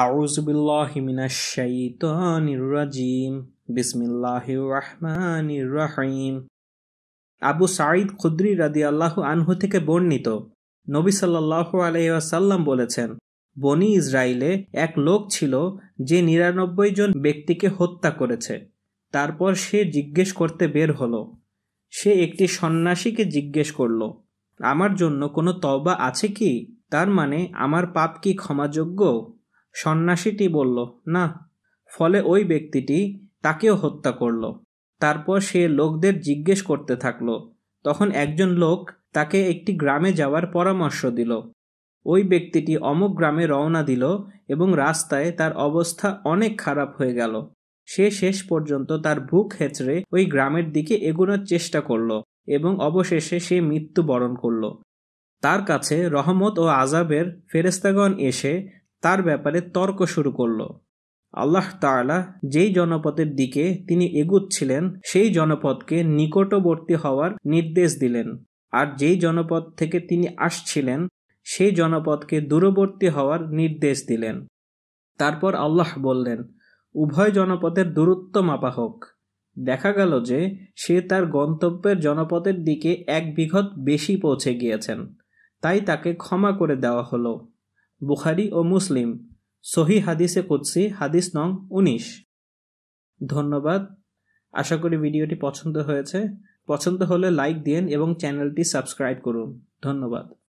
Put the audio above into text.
আবু সাঈদ খুদ্রি রাদি আল্লাহ আনহু থেকে বর্ণিত নবী সাল্লাহ আলহাসাল্লাম বলেছেন বনি ইসরায়েলে এক লোক ছিল যে নিরানব্বই জন ব্যক্তিকে হত্যা করেছে তারপর সে জিজ্ঞেস করতে বের হলো সে একটি সন্ন্যাসীকে জিজ্ঞেস করল আমার জন্য কোনো তবা আছে কি তার মানে আমার পাপ কি ক্ষমাযোগ্য সন্ন্যাসীটি বলল না ফলে ওই ব্যক্তিটি তাকেও হত্যা করল তারপর সে লোকদের জিজ্ঞেস করতে থাকল তখন একজন লোক তাকে একটি গ্রামে যাওয়ার পরামর্শ দিল ওই ব্যক্তিটি অমুক গ্রামে রওনা দিল এবং রাস্তায় তার অবস্থা অনেক খারাপ হয়ে গেল সে শেষ পর্যন্ত তার বুক হেঁচড়ে ওই গ্রামের দিকে এগোনোর চেষ্টা করল এবং অবশেষে সে মৃত্যুবরণ করল তার কাছে রহমত ও আজাবের ফেরেস্তাগণ এসে তার ব্যাপারে তর্ক শুরু করল আল্লাহ তালা যেই জনপদের দিকে তিনি এগুচ্ছিলেন সেই জনপদকে নিকটবর্তী হওয়ার নির্দেশ দিলেন আর যেই জনপদ থেকে তিনি আসছিলেন সেই জনপদকে দূরবর্তী হওয়ার নির্দেশ দিলেন তারপর আল্লাহ বললেন উভয় জনপদের দূরত্ব মাপা হোক দেখা গেল যে সে তার গন্তব্যের জনপদের দিকে এক বিঘত বেশি পৌঁছে গিয়েছেন তাই তাকে ক্ষমা করে দেওয়া হলো বুখারি ও মুসলিম সহি হাদিসে কুৎসি হাদিস নং উনিশ ধন্যবাদ আশা করি ভিডিওটি পছন্দ হয়েছে পছন্দ হলে লাইক দিন এবং চ্যানেলটি সাবস্ক্রাইব করুন ধন্যবাদ